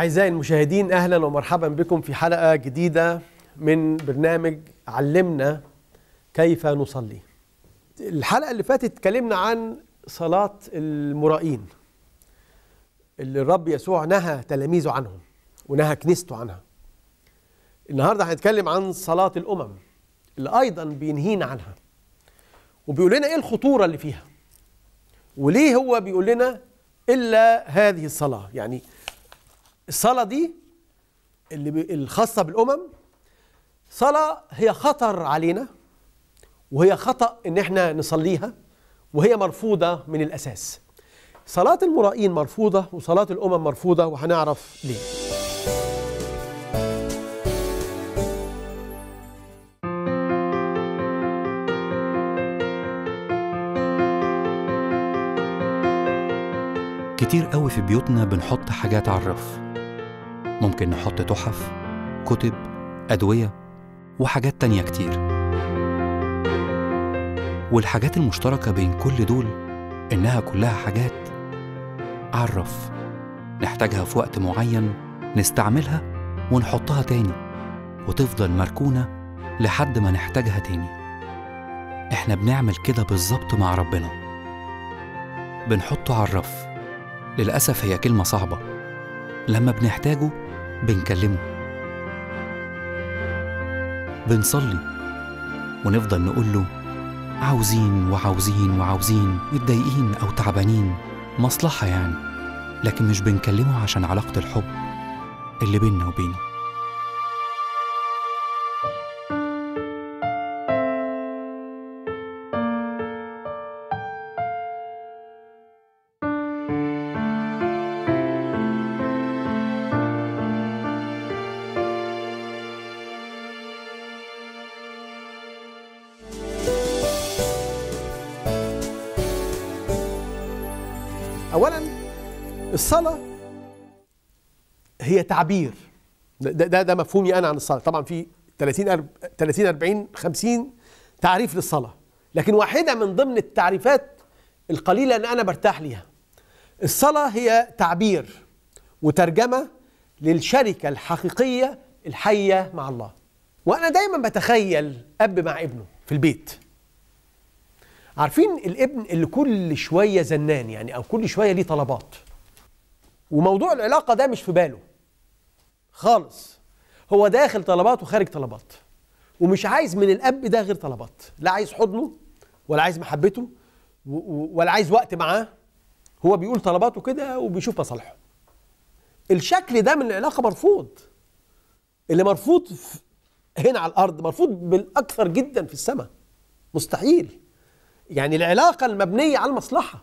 أعزائي المشاهدين أهلا ومرحبا بكم في حلقة جديدة من برنامج علمنا كيف نصلي الحلقة اللي فاتت تكلمنا عن صلاة المرائين اللي الرب يسوع نهى تلاميذه عنهم ونهى كنيسته عنها النهاردة هنتكلم عن صلاة الأمم اللي أيضا بينهينا عنها وبيقول لنا إيه الخطورة اللي فيها وليه هو بيقول لنا إلا هذه الصلاة يعني الصلاة دي اللي الخاصة بالأمم صلاة هي خطر علينا وهي خطأ إن إحنا نصليها وهي مرفوضة من الأساس صلاة المرائين مرفوضة وصلاة الأمم مرفوضة وهنعرف ليه كتير قوي في بيوتنا بنحط حاجات على الرف ممكن نحط تحف كتب أدوية وحاجات تانية كتير والحاجات المشتركة بين كل دول إنها كلها حاجات عرف نحتاجها في وقت معين نستعملها ونحطها تاني وتفضل مركونة لحد ما نحتاجها تاني إحنا بنعمل كده بالظبط مع ربنا بنحطه على الرف للأسف هي كلمة صعبة لما بنحتاجه بنكلمه بنصلي ونفضل نقول له عاوزين وعاوزين وعاوزين متضايقين أو تعبانين مصلحة يعني لكن مش بنكلمه عشان علاقة الحب اللي بيننا وبينه اولا الصلاه هي تعبير ده ده, ده مفهومي انا عن الصلاه طبعا في 30 30 40 50 تعريف للصلاه لكن واحده من ضمن التعريفات القليله اللي انا برتاح ليها الصلاه هي تعبير وترجمه للشركه الحقيقيه الحيه مع الله وانا دايما بتخيل اب مع ابنه في البيت عارفين الابن اللي كل شويه زنان يعني او كل شويه ليه طلبات وموضوع العلاقه ده مش في باله خالص هو داخل طلبات وخارج طلبات ومش عايز من الاب ده غير طلبات لا عايز حضنه ولا عايز محبته ولا عايز وقت معاه هو بيقول طلباته كده وبيشوف مصالحه الشكل ده من العلاقه مرفوض اللي مرفوض هنا على الارض مرفوض بالاكثر جدا في السماء مستحيل يعني العلاقه المبنيه على المصلحه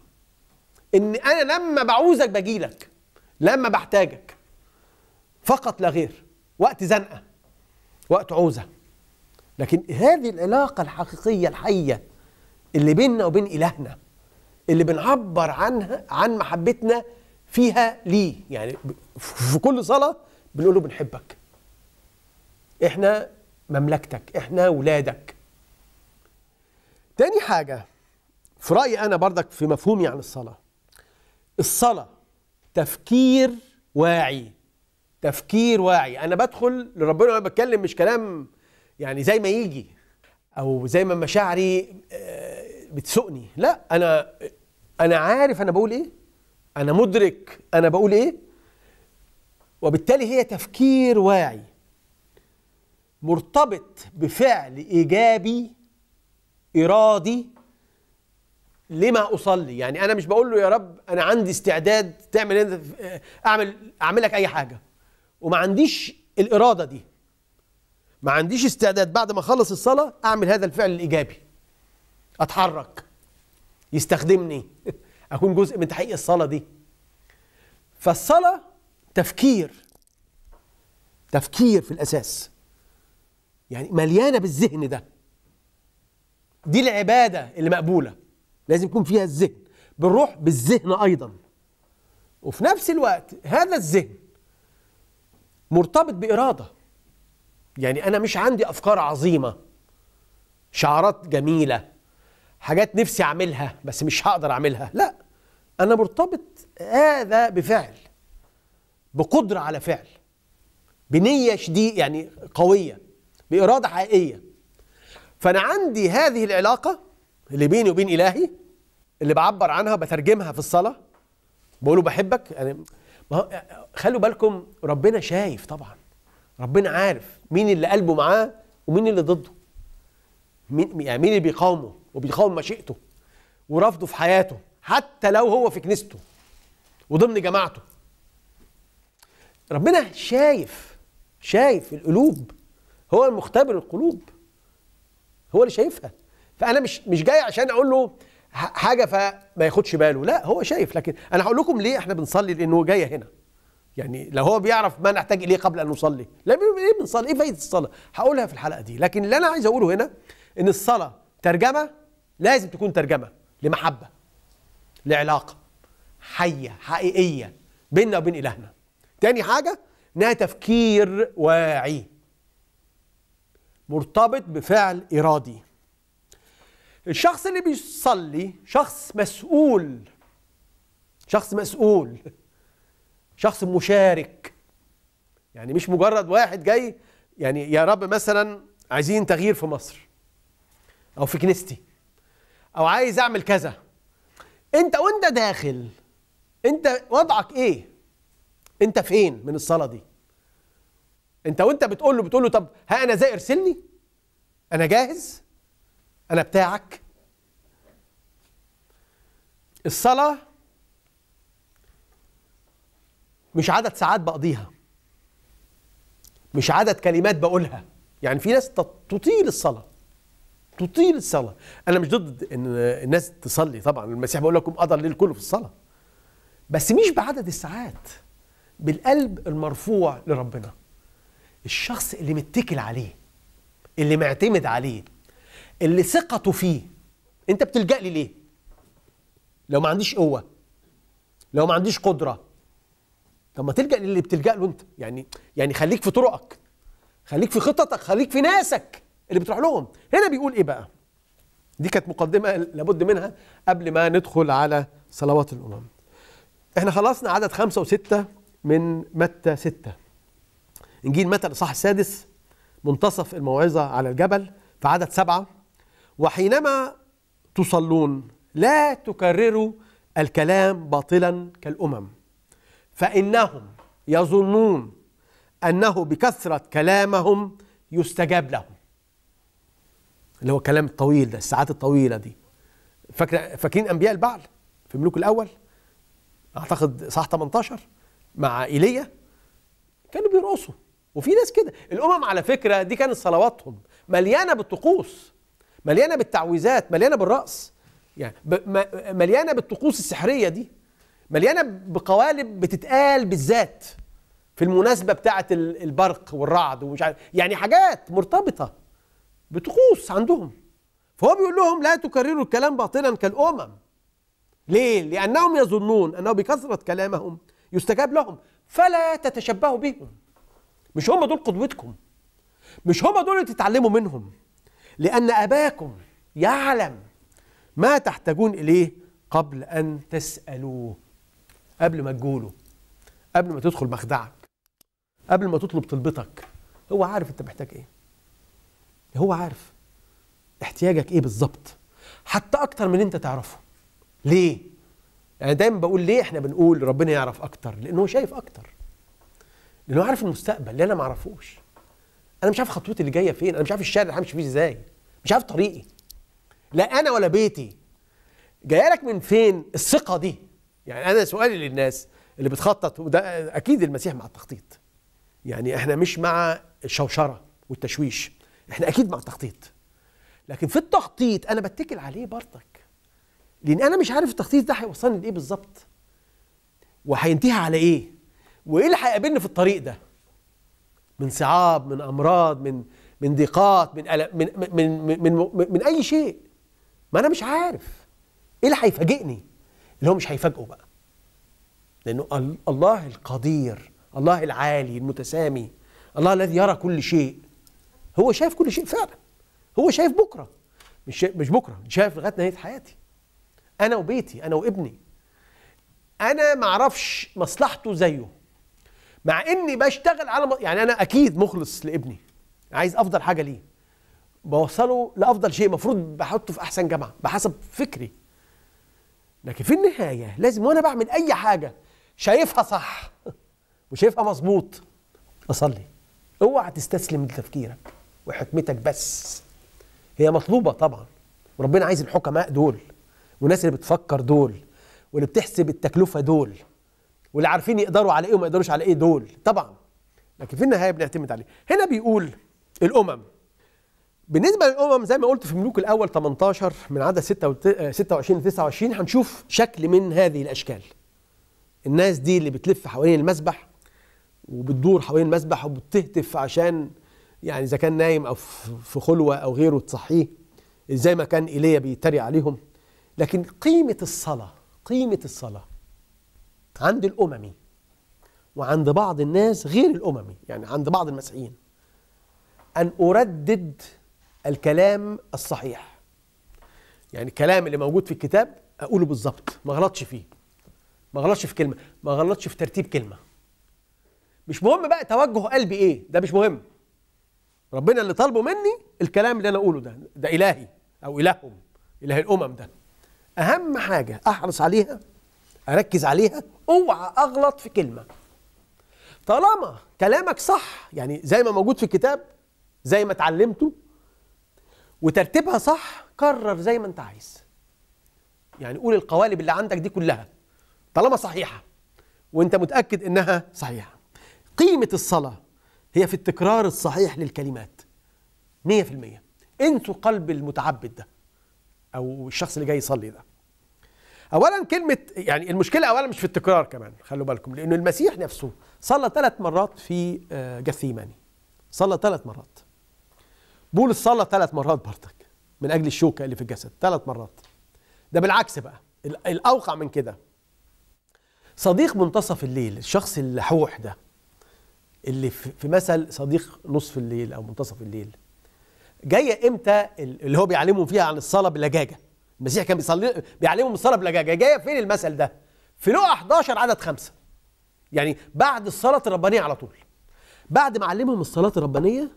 ان انا لما بعوزك بجيلك لما بحتاجك فقط لا غير وقت زنقه وقت عوزه لكن هذه العلاقه الحقيقيه الحيه اللي بيننا وبين الهنا اللي بنعبر عنها عن محبتنا فيها ليه يعني في كل صلاه بنقول له بنحبك احنا مملكتك احنا ولادك تاني حاجه في رأيي أنا برضك في مفهومي عن الصلاة الصلاة تفكير واعي تفكير واعي أنا بدخل لربنا وأنا بتكلم مش كلام يعني زي ما يجي أو زي ما مشاعري آه، بتسوقني لا أنا أنا عارف أنا بقول إيه أنا مدرك أنا بقول إيه وبالتالي هي تفكير واعي مرتبط بفعل إيجابي إرادي لما اصلي يعني انا مش بقول له يا رب انا عندي استعداد تعمل انت اعمل اعمل لك اي حاجه وما عنديش الاراده دي ما عنديش استعداد بعد ما اخلص الصلاه اعمل هذا الفعل الايجابي اتحرك يستخدمني اكون جزء من تحقيق الصلاه دي فالصلاه تفكير تفكير في الاساس يعني مليانه بالذهن ده دي العباده اللي مقبوله لازم يكون فيها الذهن بنروح بالذهن أيضا وفي نفس الوقت هذا الذهن مرتبط بإرادة يعني أنا مش عندي أفكار عظيمة شعارات جميلة حاجات نفسي أعملها بس مش هقدر أعملها لا أنا مرتبط هذا بفعل بقدرة على فعل بنية شديد يعني قوية بإرادة حقيقية فأنا عندي هذه العلاقة اللي بيني وبين إلهي اللي بعبر عنها بترجمها في الصلاة بقوله بحبك يعني ما خلوا بالكم ربنا شايف طبعا ربنا عارف مين اللي قلبه معاه ومين اللي ضده مين يعني مين اللي بيقاومه وبيقاوم مشيئته ورفضه في حياته حتى لو هو في كنيسته وضمن جماعته ربنا شايف شايف القلوب هو المختبر القلوب هو اللي شايفها فانا مش مش جاي عشان اقول له حاجه فما ياخدش باله لا هو شايف لكن انا هقول لكم ليه احنا بنصلي لانه جاي هنا يعني لو هو بيعرف ما نحتاج اليه قبل ان نصلي لا ايه بنصلي ايه فايده الصلاه هقولها في الحلقه دي لكن اللي انا عايز اقوله هنا ان الصلاه ترجمه لازم تكون ترجمه لمحبه لعلاقه حيه حقيقيه بيننا وبين الهنا تاني حاجه انها تفكير واعي مرتبط بفعل ارادي الشخص اللي بيصلي شخص مسؤول شخص مسؤول شخص مشارك يعني مش مجرد واحد جاي يعني يا رب مثلا عايزين تغيير في مصر او في كنيستي او عايز اعمل كذا انت وانت داخل انت وضعك ايه انت فين من الصلاه دي انت وانت بتقول له بتقول له طب ها انا زي ارسلني انا جاهز أنا بتاعك الصلاة مش عدد ساعات بقضيها مش عدد كلمات بقولها يعني في ناس تطيل الصلاة تطيل الصلاة أنا مش ضد إن الناس تصلي طبعا المسيح بقول لكم قضى الليل كله في الصلاة بس مش بعدد الساعات بالقلب المرفوع لربنا الشخص اللي متكل عليه اللي معتمد عليه اللي ثقته فيه انت بتلجأ لي ليه لو ما عنديش قوة لو ما عنديش قدرة طب ما تلجأ للي بتلجأ له انت يعني يعني خليك في طرقك خليك في خططك خليك في ناسك اللي بتروح لهم هنا بيقول ايه بقى دي كانت مقدمة لابد منها قبل ما ندخل على صلوات الأمم احنا خلصنا عدد خمسة وستة من متى ستة إنجيل متى الإصحاح السادس منتصف الموعظة على الجبل في عدد سبعة وحينما تصلون لا تكرروا الكلام باطلا كالامم فانهم يظنون انه بكثره كلامهم يستجاب لهم اللي هو الكلام الطويل ده الساعات الطويله دي فاكر فاكرين انبياء البعل في ملوك الاول اعتقد صح 18 مع ايليا كانوا بيرقصوا وفي ناس كده الامم على فكره دي كانت صلواتهم مليانه بالطقوس مليانه بالتعويذات مليانه بالرقص يعني مليانه بالطقوس السحريه دي مليانه بقوالب بتتقال بالذات في المناسبه بتاعه البرق والرعد ومش عارف يعني حاجات مرتبطه بطقوس عندهم فهو بيقول لهم لا تكرروا الكلام باطلا كالامم ليه لانهم يظنون انه بكثره كلامهم يستجاب لهم فلا تتشبهوا بهم مش هم دول قدوتكم مش هم دول اللي تتعلموا منهم لأن أباكم يعلم ما تحتاجون إليه قبل أن تسألوه قبل ما تجوله قبل ما تدخل مخدعك قبل ما تطلب طلبتك هو عارف أنت محتاج إيه هو عارف احتياجك إيه بالظبط حتى أكتر من أنت تعرفه ليه؟ يعني دايما بقول ليه احنا بنقول ربنا يعرف أكتر لأنه هو شايف أكتر لأنه عارف المستقبل اللي أنا معرفوش انا مش عارف خطوتي اللي جايه فين انا مش عارف الشارع اللي همشي فيه ازاي مش عارف طريقي لا انا ولا بيتي جايه لك من فين الثقه دي يعني انا سؤالي للناس اللي بتخطط وده اكيد المسيح مع التخطيط يعني احنا مش مع الشوشره والتشويش احنا اكيد مع التخطيط لكن في التخطيط انا بتكل عليه برضك لان انا مش عارف التخطيط ده هيوصلني لايه بالظبط وهينتهي على ايه وايه اللي هيقابلني في الطريق ده من صعاب من امراض من من ضيقات من من من من, من, من, من اي شيء ما انا مش عارف ايه اللي هيفاجئني اللي هو مش هيفاجئه بقى لانه الله القدير الله العالي المتسامي الله الذي يرى كل شيء هو شايف كل شيء فعلا هو شايف بكره مش مش بكره شايف لغايه نهايه حياتي انا وبيتي انا وابني انا ما اعرفش مصلحته زيه مع اني بشتغل على يعني انا اكيد مخلص لابني عايز افضل حاجه ليه بوصله لافضل شيء المفروض بحطه في احسن جامعه بحسب فكري لكن في النهايه لازم وانا بعمل اي حاجه شايفها صح وشايفها مظبوط اصلي اوعى تستسلم لتفكيرك وحكمتك بس هي مطلوبه طبعا وربنا عايز الحكماء دول والناس اللي بتفكر دول واللي بتحسب التكلفه دول واللي عارفين يقدروا على ايه وما يقدروش على ايه دول طبعا لكن في النهايه بنعتمد عليه هنا بيقول الامم بالنسبه للامم زي ما قلت في ملوك الاول 18 من عدد 26 ل 29 هنشوف شكل من هذه الاشكال الناس دي اللي بتلف حوالين المسبح وبتدور حوالين المسبح وبتهتف عشان يعني اذا كان نايم او في خلوه او غيره تصحيه زي ما كان ايليا بيتريق عليهم لكن قيمه الصلاه قيمه الصلاه عند الأممي وعند بعض الناس غير الأممي يعني عند بعض المسيحيين أن أردد الكلام الصحيح يعني الكلام اللي موجود في الكتاب أقوله بالظبط ما غلطش فيه ما غلطش في كلمة ما غلطش في ترتيب كلمة مش مهم بقى توجه قلبي إيه ده مش مهم ربنا اللي طالبه مني الكلام اللي أنا أقوله ده ده إلهي أو إلههم إله الأمم ده أهم حاجة أحرص عليها اركز عليها اوعى اغلط في كلمه طالما كلامك صح يعني زي ما موجود في الكتاب زي ما اتعلمته وترتيبها صح كرر زي ما انت عايز يعني قول القوالب اللي عندك دي كلها طالما صحيحه وانت متاكد انها صحيحه قيمه الصلاه هي في التكرار الصحيح للكلمات 100% انسوا قلب المتعبد ده او الشخص اللي جاي يصلي ده اولا كلمه يعني المشكله اولا مش في التكرار كمان خلوا بالكم لانه المسيح نفسه صلى ثلاث مرات في آه، جثيماني صلى ثلاث مرات بولس صلى ثلاث مرات برضك من اجل الشوكه اللي في الجسد ثلاث مرات ده بالعكس بقى الاوقع من كده صديق منتصف الليل الشخص اللحوح ده اللي في مثل صديق نصف الليل او منتصف الليل جايه امتى اللي هو بيعلمهم فيها عن الصلاه بلجاجه المسيح كان بيصلي بيعلمهم الصلاه بلجاجه جايه فين المثل ده في لقا 11 عدد خمسة يعني بعد الصلاه الربانيه على طول بعد ما علمهم الصلاه الربانيه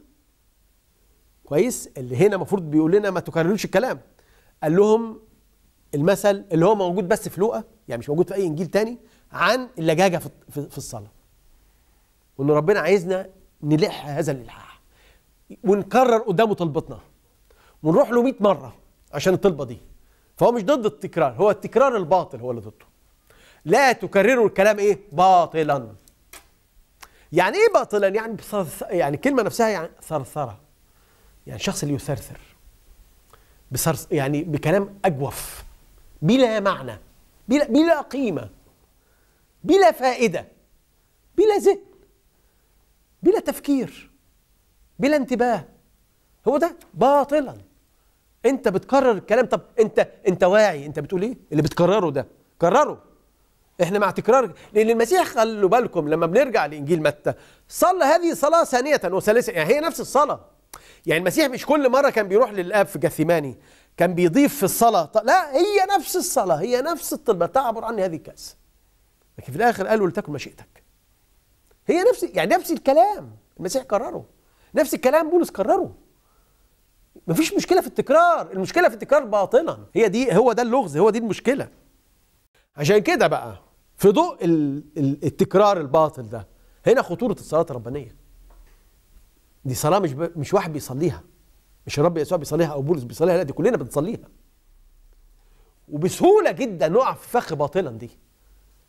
كويس اللي هنا المفروض بيقول لنا ما تكرروش الكلام قال لهم المثل اللي هو موجود بس في لوقا يعني مش موجود في اي انجيل تاني عن اللجاجه في الصلاه وان ربنا عايزنا نلح هذا الالحاح ونكرر قدامه طلبتنا ونروح له 100 مره عشان الطلبه دي فهو مش ضد التكرار هو التكرار الباطل هو اللي ضده لا تكرروا الكلام ايه باطلا يعني ايه باطلا يعني يعني الكلمه نفسها يعني ثرثره يعني الشخص اللي يثرثر بصرص يعني بكلام اجوف بلا معنى بلا بلا قيمه بلا فائده بلا ذهن بلا تفكير بلا انتباه هو ده باطلا انت بتكرر الكلام طب انت انت واعي انت بتقول ايه اللي بتكرره ده كرره احنا مع تكرار لان المسيح خلوا بالكم لما بنرجع لانجيل متى صلى هذه صلاه ثانيه وثالثه يعني هي نفس الصلاه يعني المسيح مش كل مره كان بيروح للاب في جثيماني كان بيضيف في الصلاه لا هي نفس الصلاه هي نفس الطلبه تعبر عني هذه الكاس لكن في الاخر قالوا لتكن مشيئتك هي نفس يعني نفس الكلام المسيح كرره نفس الكلام بولس كرره مفيش مشكله في التكرار المشكله في التكرار باطنا هي دي هو ده اللغز هو دي المشكله عشان كده بقى في ضوء التكرار الباطل ده هنا خطوره الصلاه الربانيه دي صلاه مش ب... مش واحد بيصليها مش الرب يسوع بيصليها او بولس بيصليها لا دي كلنا بنصليها وبسهوله جدا نقع في فخ باطلا دي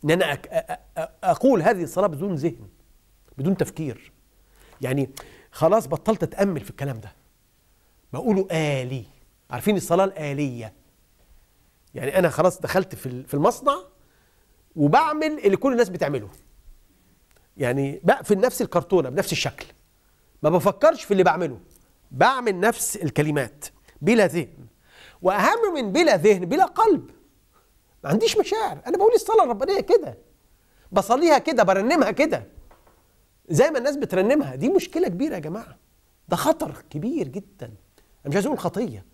ان انا أ... أ... اقول هذه الصلاه بدون ذهن بدون تفكير يعني خلاص بطلت اتامل في الكلام ده بقوله آلي عارفين الصلاة الآلية يعني أنا خلاص دخلت في في المصنع وبعمل اللي كل الناس بتعمله يعني بقفل نفس الكرتونة بنفس الشكل ما بفكرش في اللي بعمله بعمل نفس الكلمات بلا ذهن وأهم من بلا ذهن بلا قلب ما عنديش مشاعر أنا بقول الصلاة الربانية كده بصليها كده برنمها كده زي ما الناس بترنمها دي مشكلة كبيرة يا جماعة ده خطر كبير جدا انا مش عايز اقول خطيه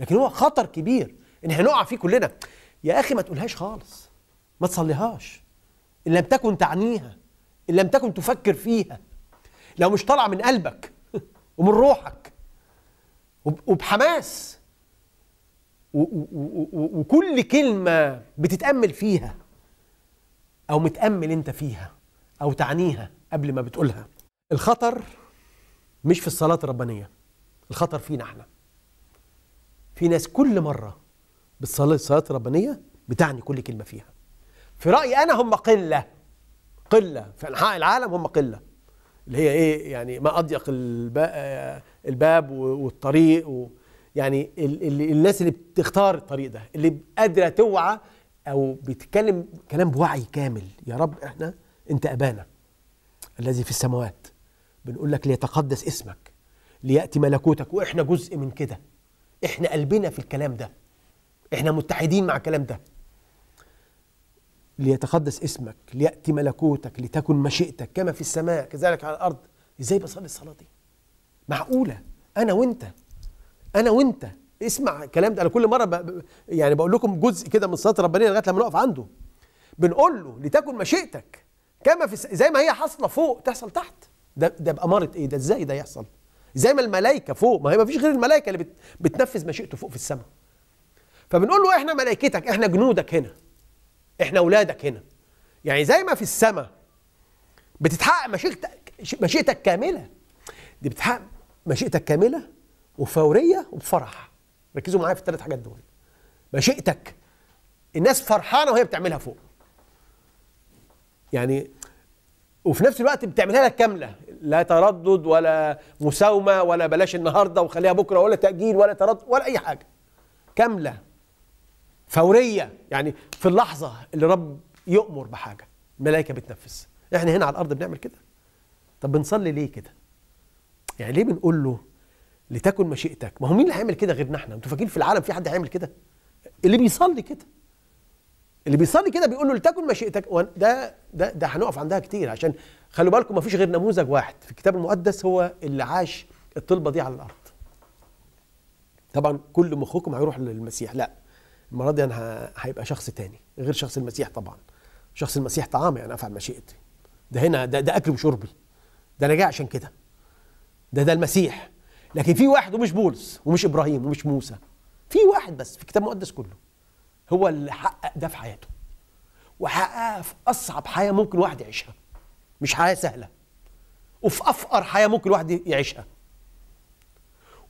لكن هو خطر كبير ان احنا نقع فيه كلنا يا اخي ما تقولهاش خالص ما تصليهاش ان لم تكن تعنيها ان لم تكن تفكر فيها لو مش طالعه من قلبك ومن روحك وبحماس وكل كلمه بتتامل فيها او متامل انت فيها او تعنيها قبل ما بتقولها الخطر مش في الصلاه الربانيه الخطر فينا احنا في ناس كل مرة بتصلي الصلاة الربانية بتعني كل كلمة فيها في رأيي أنا هم قلة قلة في أنحاء العالم هم قلة اللي هي إيه يعني ما أضيق الباب والطريق و يعني ال ال الناس اللي بتختار الطريق ده اللي قادرة توعى أو بتتكلم كلام بوعي كامل يا رب إحنا أنت أبانا الذي في السماوات بنقول لك ليتقدس اسمك ليأتي ملكوتك وإحنا جزء من كده احنا قلبنا في الكلام ده احنا متحدين مع الكلام ده ليتقدس اسمك ليأتي ملكوتك لتكن مشيئتك كما في السماء كذلك على الأرض ازاي بصلي الصلاة دي معقولة أنا وأنت أنا وأنت اسمع الكلام ده أنا كل مرة بق يعني بقول لكم جزء كده من صلاة ربنا لغاية لما نقف عنده بنقول له لتكن مشيئتك كما في زي ما هي حاصله فوق تحصل تحت ده ده بأمارة ايه ده ازاي ده يحصل زي ما الملائكه فوق ما هي ما فيش غير الملائكه اللي بتنفذ مشيئته فوق في السماء فبنقول له احنا ملائكتك احنا جنودك هنا احنا اولادك هنا يعني زي ما في السماء بتتحقق مشيئتك مشيئتك كامله دي بتحقق مشيئتك كامله وفوريه وبفرح ركزوا معايا في الثلاث حاجات دول مشيئتك الناس فرحانه وهي بتعملها فوق يعني وفي نفس الوقت بتعملها لك كامله لا تردد ولا مساومه ولا بلاش النهارده وخليها بكره ولا تاجيل ولا تردد ولا اي حاجه كامله فوريه يعني في اللحظه اللي رب يؤمر بحاجه الملائكه بتنفذ احنا هنا على الارض بنعمل كده طب بنصلي ليه كده يعني ليه بنقول له لتكن مشيئتك ما هو مين اللي هيعمل كده غيرنا احنا انتوا فاكرين في العالم في حد هيعمل كده اللي بيصلي كده اللي بيصلي كده بيقول له لتكن مشيئتك ده ده ده هنقف عندها كتير عشان خلوا بالكم ما فيش غير نموذج واحد في الكتاب المقدس هو اللي عاش الطلبه دي على الارض طبعا كل مخكم هيروح للمسيح لا المره دي انا هيبقى شخص تاني غير شخص المسيح طبعا شخص المسيح طعامي يعني، انا افعل مشيئتي ده هنا ده, ده اكلي وشربي ده انا جاي عشان كده ده ده المسيح لكن في واحد ومش بولس ومش ابراهيم ومش موسى في واحد بس في الكتاب المقدس كله هو اللي حقق ده في حياته وحققها في اصعب حياه ممكن واحد يعيشها مش حياه سهله وفي افقر حياه ممكن واحد يعيشها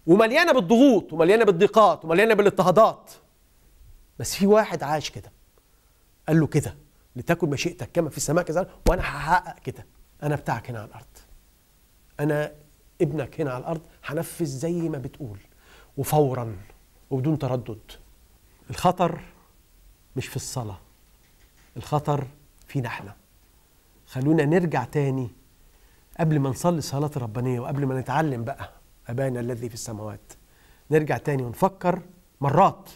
ومليانه بالضغوط ومليانه بالضيقات ومليانه بالاضطهادات بس في واحد عاش كده قال له كده لتكن مشيئتك كما في السماء كذا وانا هحقق كده انا بتاعك هنا على الارض انا ابنك هنا على الارض هنفذ زي ما بتقول وفورا وبدون تردد الخطر مش في الصلاة الخطر فينا احنا خلونا نرجع تاني قبل ما نصلي الصلاة الربانية وقبل ما نتعلم بقى أبانا الذي في السماوات نرجع تاني ونفكر مرات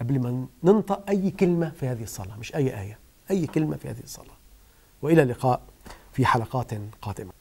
قبل ما ننطق أي كلمة في هذه الصلاة مش أي آية أي كلمة في هذه الصلاة وإلى اللقاء في حلقات قادمة